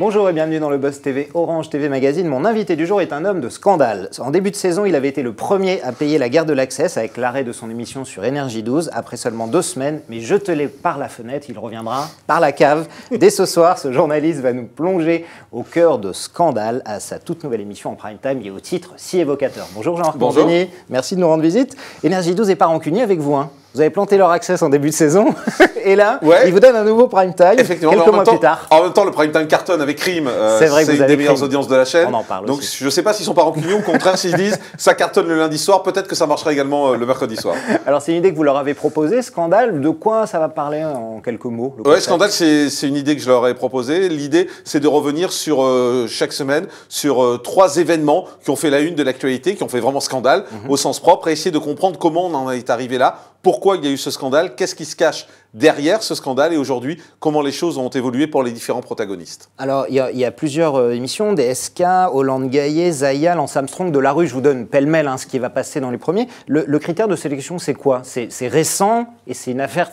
Bonjour et bienvenue dans le Boss TV Orange TV Magazine. Mon invité du jour est un homme de scandale. En début de saison, il avait été le premier à payer la guerre de l'accès avec l'arrêt de son émission sur Énergie 12 après seulement deux semaines. Mais je te l'ai par la fenêtre, il reviendra par la cave. Dès ce soir, ce journaliste va nous plonger au cœur de scandale à sa toute nouvelle émission en prime time et au titre si évocateur. Bonjour Jean-Marc Bonjour. Merci de nous rendre visite. Énergie 12 est pas rancunier avec vous. Hein vous avez planté leur access en début de saison, et là, ils vous donnent un nouveau prime time Effectivement, mois plus tard. En même temps, le prime time cartonne avec Crime, euh, c'est vrai, une des meilleures audiences de la chaîne. On en parle Donc je ne sais pas s'ils sont pas rancuniers, ou contraire, s'ils disent ça cartonne le lundi soir, peut-être que ça marchera également euh, le mercredi soir. Alors c'est une idée que vous leur avez proposée, Scandale, de quoi ça va parler hein, en quelques mots Oui, Scandale, c'est une idée que je leur ai proposée. L'idée, c'est de revenir sur euh, chaque semaine sur trois événements qui ont fait la une de l'actualité, qui ont fait vraiment scandale mhm. au sens propre, et essayer de comprendre comment on en est arrivé là pourquoi il y a eu ce scandale, qu'est-ce qui se cache derrière ce scandale et aujourd'hui, comment les choses ont évolué pour les différents protagonistes Alors, il y, a plusieurs euh, émissions, des SK, Hollande Gaillet, Zaya, Lance Armstrong, de la rue, je vous donne pêle-mêle hein, ce qui va passer dans les premiers. le critère de sélection, c'est quoi C'est récent et c'est une affaire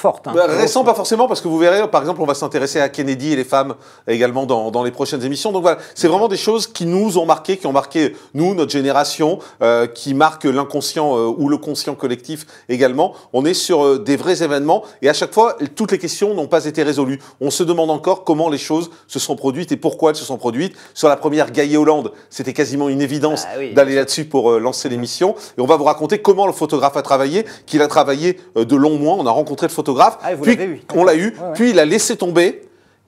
forte. Hein. Bah, récent, pas forcément, parce que vous verrez, par exemple, on va s'intéresser à Kennedy et les femmes également dans, dans les prochaines émissions. Donc voilà, c'est vraiment des choses qui nous ont marqué, qui ont marqué nous, notre génération, euh, qui marquent l'inconscient euh, ou le conscient collectif également. On est sur euh, des vrais événements et à chaque fois, toutes les questions n'ont pas été résolues. On se demande encore comment les choses se sont produites et pourquoi elles se sont produites. Sur la première, Gaillet-Hollande, c'était quasiment une évidence ah d'aller là-dessus pour euh, lancer l'émission. Et on va vous raconter comment le photographe a travaillé, qu'il a travaillé de longs mois. On a rencontré le photographe ah, puis, On l'a eu. Puis il a laissé tomber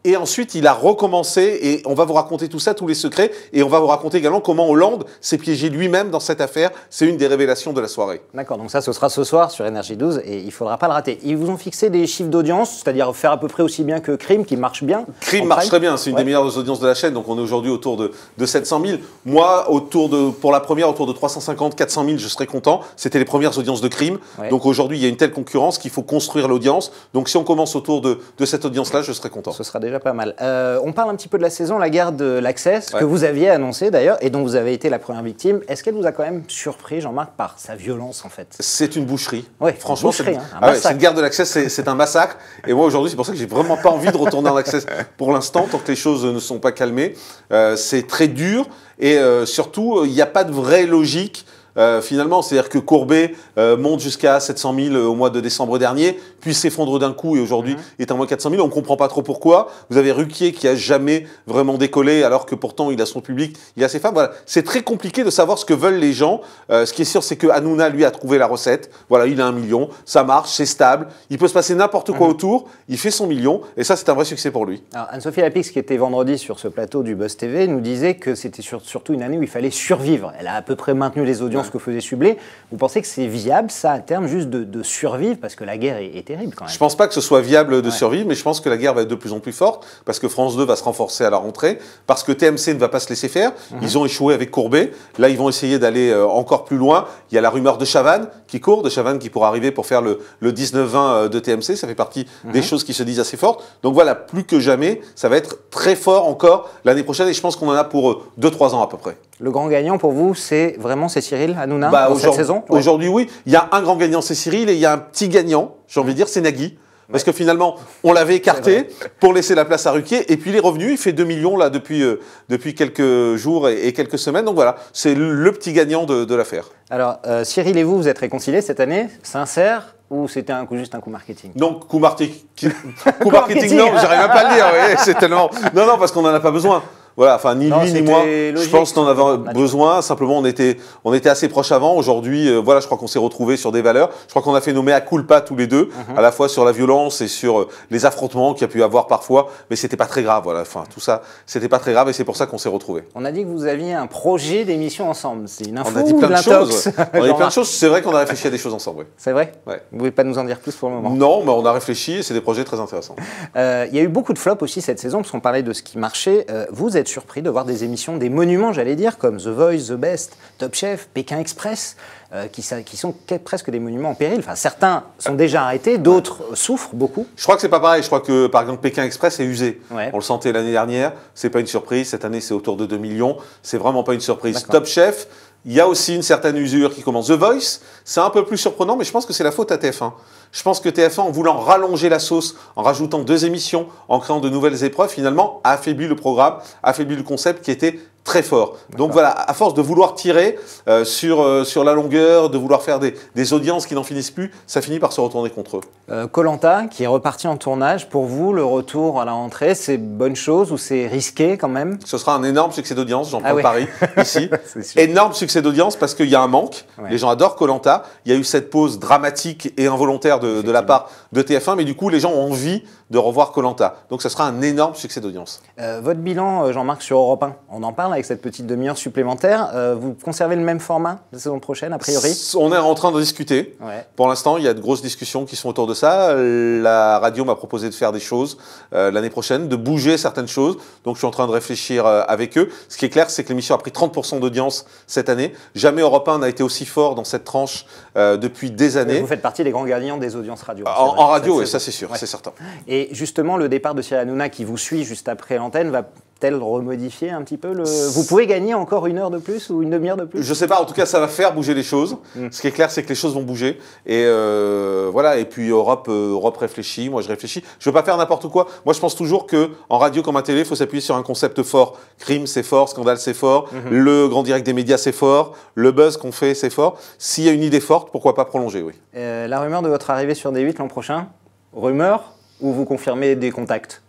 et ensuite, il a recommencé, et on va vous raconter tout ça, tous les secrets, et on va vous raconter également comment Hollande s'est piégé lui-même dans cette affaire. C'est une des révélations de la soirée. D'accord, donc ça, ce sera ce soir sur Énergie 12, et il ne faudra pas le rater. Ils vous ont fixé des chiffres d'audience, c'est-à-dire faire à peu près aussi bien que Crime, qui marche bien. Crime marche très bien, c'est une des meilleures audiences de la chaîne, donc on est aujourd'hui autour de, 700 000. Moi, autour de, pour la première, autour de 350, 400 000, je serais content. C'était les premières audiences de Crime. Donc aujourd'hui, il y a une telle concurrence qu'il faut construire l'audience. Donc si on commence autour de, cette audience-là, je serais content. sera pas mal. Euh, on parle un petit peu de la saison, la guerre de l'accès, que vous aviez annoncé d'ailleurs, et dont vous avez été la première victime. Est-ce qu'elle vous a quand même surpris, Jean-Marc, par sa violence en fait C'est une boucherie. Oui, franchement. c'est une hein, ah de l'accès, c'est un massacre. Et moi aujourd'hui, c'est pour ça que j'ai vraiment pas envie de retourner en l'accès pour l'instant, tant que les choses ne sont pas calmées. Euh, c'est très dur, et euh, surtout, il n'y a pas de vraie logique. Euh, finalement. C'est-à-dire que Courbet euh, monte jusqu'à 700 000 euh, au mois de décembre dernier, puis s'effondre d'un coup et aujourd'hui mhm. est à moins 400 000. On ne comprend pas trop pourquoi. Vous avez Ruquier qui a jamais vraiment décollé alors que pourtant il a son public, il a ses femmes. Voilà. C'est très compliqué de savoir ce que veulent les gens. ce qui est sûr, c'est que Hanouna, lui, a trouvé la recette. Voilà, il a un million, ça marche, c'est stable. Il peut se passer n'importe quoi mhm. autour, il fait son million et ça, c'est un vrai succès pour lui. Anne-Sophie Lapix, qui était vendredi sur ce plateau du Buzz TV, nous disait que c'était surtout une année où il fallait survivre. Elle a à peu près maintenu les audiences ce que faisait Sublé. Vous pensez que c'est viable, ça, à terme, juste de, survivre Parce que la guerre est, terrible quand même. Je pense pas que ce soit viable de survivre, mais je pense que la guerre va être de plus en plus forte, parce que France 2 va se renforcer à la rentrée, parce que TMC ne va pas se laisser faire. Mhm. Ils ont échoué avec Courbet. Là, ils vont essayer d'aller euh, encore plus loin. Il y a la rumeur de Chavannes qui court, de Chavannes qui pourra arriver pour faire le, 19-20 euh, de TMC. Ça fait partie des mhm. choses qui se disent assez fortes. Donc voilà, plus que jamais, ça va être très fort encore l'année prochaine et je pense qu'on en a pour 2-3 euh, ans à peu près. Le grand gagnant pour vous, c'est vraiment c'est Cyril Hanouna bah, cette saison Aujourd'hui, oui. Il y a un grand gagnant, c'est Cyril, et il y a un petit gagnant, j'ai envie de dire, c'est Nagui. Parce que finalement, on l'avait écarté pour laisser la place à Ruquier. Et puis, il est revenu. Il fait 2 millions là depuis, euh, depuis quelques jours et, quelques semaines. Donc voilà, c'est le petit gagnant de, l'affaire. Alors, euh, Cyril et vous, vous êtes réconciliés cette année Sincère ou c'était un coup, juste un coup marketing Non, coup, coup marketing, non, j'arrive même pas à le dire. c'est tellement... Non, non, parce qu'on n'en a pas besoin. Voilà, enfin ni lui ni moi, je pense qu'on avait besoin. Simplement, on était, on était assez proches avant. Aujourd'hui, euh, voilà, je crois qu'on s'est retrouvés sur des valeurs. Je crois qu'on a fait nommer à culpa tous les deux, mhm. à la fois sur la violence et sur euh, les affrontements qu'il y a pu avoir parfois, mais c'était pas très grave. Voilà, enfin tout ça, c'était pas très grave et c'est pour ça qu'on s'est retrouvés. On a dit que vous aviez un projet d'émission ensemble. C'est une info. On a dit plein de, choses. on a dit plein de choses. C'est vrai qu'on a réfléchi à des choses ensemble. Oui. C'est vrai. Ouais. Vous pouvez pas nous en dire plus pour le moment. Non, mais on a réfléchi et c'est des projets très intéressants. Euh, il y a eu beaucoup de flops aussi cette saison parce qu'on parlait de ce qui marchait. vous surpris de voir des émissions, des monuments, j'allais dire, comme The Voice, The Best, Top Chef, Pékin Express, euh, qui, qui, sont presque des monuments en péril. Enfin, certains sont déjà arrêtés, d'autres euh, souffrent beaucoup. Je crois que c'est pas pareil. Je crois que, par exemple, Pékin Express est usé. On le sentait l'année dernière. C'est pas une surprise. Cette année, c'est autour de 2 millions. C'est vraiment pas une surprise. Top Chef, il y a aussi une certaine usure qui commence. The Voice, c'est un peu plus surprenant, mais je pense que c'est la faute à TF1. Je pense que TF1, en voulant rallonger la sauce, en rajoutant deux émissions, en créant de nouvelles épreuves, finalement, a le programme, affaiblit le concept qui était très fort. Donc voilà, à force de vouloir tirer euh, sur, euh, sur la longueur, de vouloir faire des, des audiences qui n'en finissent plus, ça finit par se retourner contre eux. Euh, Colanta, qui est reparti en tournage, pour vous, le retour à la rentrée, c'est bonne chose ou c'est risqué quand même Ce sera un énorme succès d'audience, j'en ah prends Paris, ici. énorme succès d'audience parce qu'il y a un manque. Les gens adorent Colanta. Il y a eu cette pause dramatique et involontaire de, de la part de TF1, mais du coup, les gens ont envie de revoir Colanta. Donc ce sera un énorme succès d'audience. votre bilan, Jean-Marc, sur Europe 1, on en parle avec cette petite demi-heure supplémentaire. Euh, vous conservez le même format la saison prochaine, a priori On est en train de discuter. Pour l'instant, il y a de grosses discussions qui sont autour de ça. La radio m'a proposé de faire des choses euh, l'année prochaine, de bouger certaines choses. Donc, je suis en train de réfléchir euh, avec eux. Ce qui est clair, c'est que l'émission a pris 30% d'audience cette année. Jamais Europe 1 n'a été aussi fort dans cette tranche depuis des années. Vous faites partie des grands gagnants des audiences radio. En, radio, et ça, c'est sûr, c'est certain. Et justement, le départ de Cyril Hanouna, qui vous suit juste après l'antenne, va peut-elle remodifier un petit peu le... Vous pouvez gagner encore une heure de plus ou une demi-heure de plus Je sais pas, en tout cas ça va faire bouger les choses. Hmm. Ce qui est clair c'est que les choses vont bouger. Et euh, voilà, et puis Europe, euh, Europe réfléchit, moi je réfléchis. Je veux pas faire n'importe quoi. Moi je pense toujours que en radio comme à télé, il faut s'appuyer sur un concept fort. Crime c'est fort, scandale c'est fort, mhm. le grand direct des médias c'est fort, le buzz qu'on fait c'est fort. S'il y a une idée forte, pourquoi pas prolonger, oui. Euh, la rumeur de votre arrivée sur D8 l'an prochain, rumeur ou vous confirmez des contacts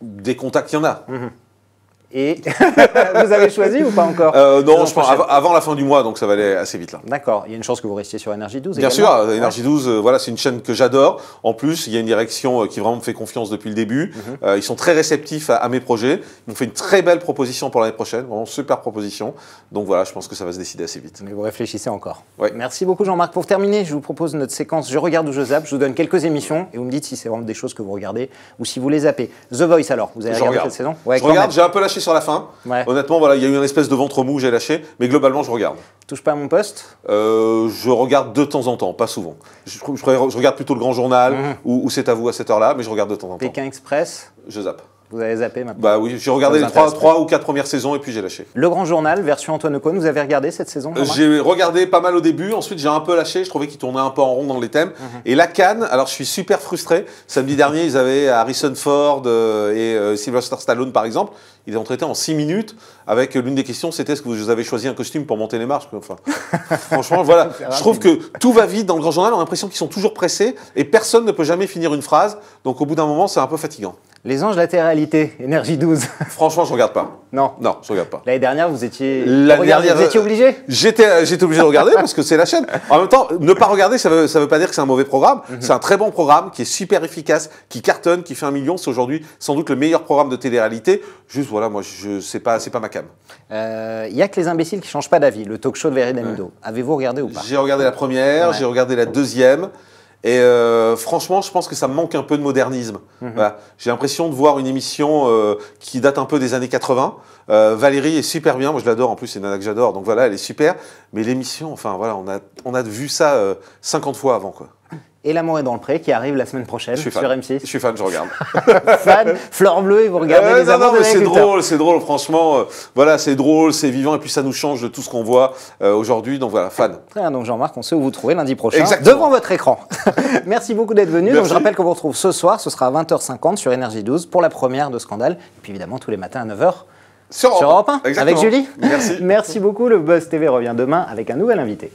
des contacts, il y en a. Mhm. Et vous avez choisi ou pas encore euh, Non, je pense avant la fin du mois, donc ça va aller assez vite là. D'accord. Il y a une chance que vous restiez sur Energy 12. Bien sûr, euh, Energy 12, euh, voilà, c'est une chaîne que j'adore. En plus, il y a une direction qui vraiment me fait confiance depuis le début. Mhm. ils sont très réceptifs à, mes projets. Ils m'ont fait une très belle proposition pour l'année prochaine, vraiment super proposition. Donc voilà, je pense que ça va se décider assez vite. Mais vous réfléchissez encore. Merci beaucoup Jean-Marc. Pour terminer, je vous propose notre séquence Je regarde ou je zappe. Je vous donne quelques émissions et vous me dites si c'est vraiment des choses que vous regardez ou si vous les zappez. The Voice alors, vous avez regardé cette saison ouais, regarde, j'ai un peu lâché sur la fin. Honnêtement, voilà, il y a eu une espèce de ventre mou, j'ai lâché, mais globalement, je regarde. Touche pas à mon poste euh, Je regarde de temps en temps, pas souvent. Je, regarde plutôt le Grand Journal mmh. ou, ou C'est à vous à cette heure-là, mais je regarde de temps en temps. Pékin Express Je zappe. Vous avez zappé maintenant Bah oui, j'ai regardé les trois ou quatre premières saisons et puis j'ai lâché. Le Grand Journal, version Antoine Ocon, vous avez regardé cette saison J'ai regardé pas mal au début, ensuite j'ai un peu lâché, je trouvais qu'il tournait un peu en rond dans les thèmes. Mhm. Et la Canne, alors je suis super frustré. Samedi dernier, ils avaient Harrison Ford euh, et euh, Sylvester Stallone par exemple. Ils ont traité en six minutes avec l'une des questions c'était est-ce que vous avez choisi un costume pour monter les marches enfin, Franchement, voilà. Je trouve que tout va vite dans le Grand Journal, on a l'impression qu'ils sont toujours pressés et personne ne peut jamais finir une phrase. Donc au bout d'un moment, c'est un peu fatigant. Les anges, de la télé réalité, énergie 12. Franchement, je regarde pas. Non. Non, je regarde pas. L'année dernière, vous étiez. Euh, obligé. J'étais, euh, j'étais obligé de regarder parce que c'est la chaîne. En même temps, ne pas regarder, ça veut, veut pas dire que c'est un mauvais programme. Mhm. C'est un très bon programme qui est super efficace, qui cartonne, qui fait un million. C'est aujourd'hui sans doute le meilleur programme de télé-réalité. Juste, voilà, moi, je n'est pas, c'est pas ma cam. Il euh, y a que les imbéciles qui changent pas d'avis. Le talk show de Vérid Avez-vous regardé ou pas J'ai regardé la première, j'ai regardé la deuxième. Et euh, franchement, je pense que ça me manque un peu de modernisme. Mhm. J'ai l'impression de voir une émission euh, qui date un peu des années 80. Euh, Valérie est super bien, moi je l'adore en plus, c'est une nana que j'adore, donc voilà, elle est super. Mais l'émission, enfin voilà, on a, on a vu ça 50 euh, fois avant quoi et L'amour est dans le pré qui arrive la semaine prochaine sur M6. Je suis fan, je regarde. fan, fleur bleue et vous regardez euh, Non, non, c'est drôle, c'est drôle, franchement. Euh, voilà, c'est drôle, c'est vivant et puis ça nous change de tout ce qu'on voit euh, aujourd'hui. Donc voilà, fan. Très bien, donc Jean-Marc, on sait où vous trouvez lundi prochain devant votre écran. Merci beaucoup d'être venu. je rappelle qu'on vous retrouve ce soir, ce sera à 20h50 sur Énergie 12 pour la première de Scandale. Et puis évidemment tous les matins à 9h sur Europe, avec Julie. Merci. Merci beaucoup. Le Buzz TV revient demain avec un nouvel invité.